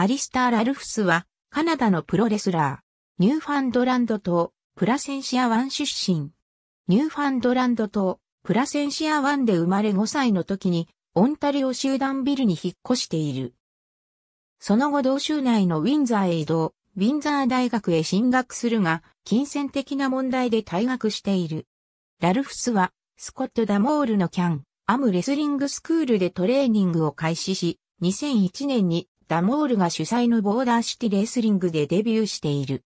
アリスター・ラルフスは、カナダのプロレスラー、ニューファンドランド島、プラセンシア湾出身。ニューファンドランド島、プラセンシア湾で生まれ5歳の時に、オンタリオ集団ビルに引っ越している。その後同州内のウィンザーへ移動、ウィンザー大学へ進学するが、金銭的な問題で退学している。ラルフスは、スコット・ダモールのキャン、アムレスリングスクールでトレーニングを開始し、2001年にダモールが主催のボーダーシティレースリングでデビューしている。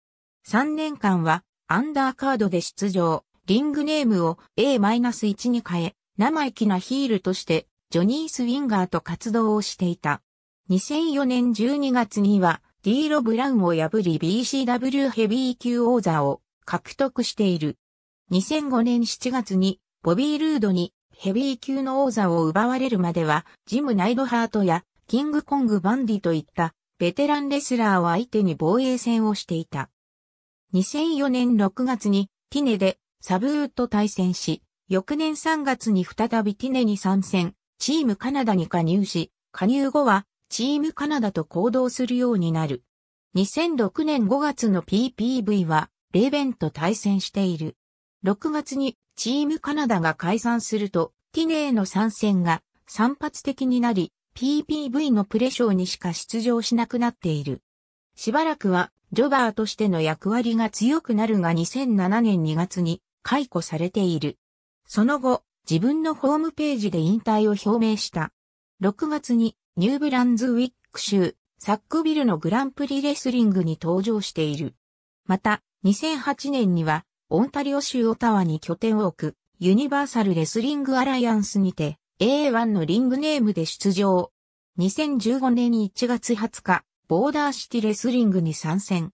3年間はアンダーカードで出場、リングネームを A-1 に変え、生意気なヒールとしてジョニー・スウィンガーと活動をしていた。2004年12月には D・ ロ・ブラウンを破り BCW ヘビー級王座を獲得している。2005年7月にボビー・ルードにヘビー級の王座を奪われるまではジム・ナイドハートやキングコングバンディといったベテランレスラーを相手に防衛戦をしていた。2004年6月にティネでサブーと対戦し、翌年3月に再びティネに参戦、チームカナダに加入し、加入後はチームカナダと行動するようになる。2006年5月の PPV は、レーベンと対戦している。6月にチームカナダが解散すると、ティネへの参戦が散発的になり、PPV のプレショーにしか出場しなくなっている。しばらくは、ジョバーとしての役割が強くなるが2007年2月に解雇されている。その後、自分のホームページで引退を表明した。6月にニューブランズウィック州サックビルのグランプリレスリングに登場している。また、2008年にはオンタリオ州オタワに拠点を置くユニバーサルレスリングアライアンスにて A1 のリングネームで出場。2015年1月20日、ボーダーシティレスリングに参戦。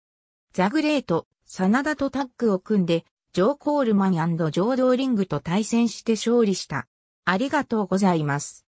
ザグレート、サナダとタッグを組んで、ジョー・コールマンジョー・ドーリングと対戦して勝利した。ありがとうございます。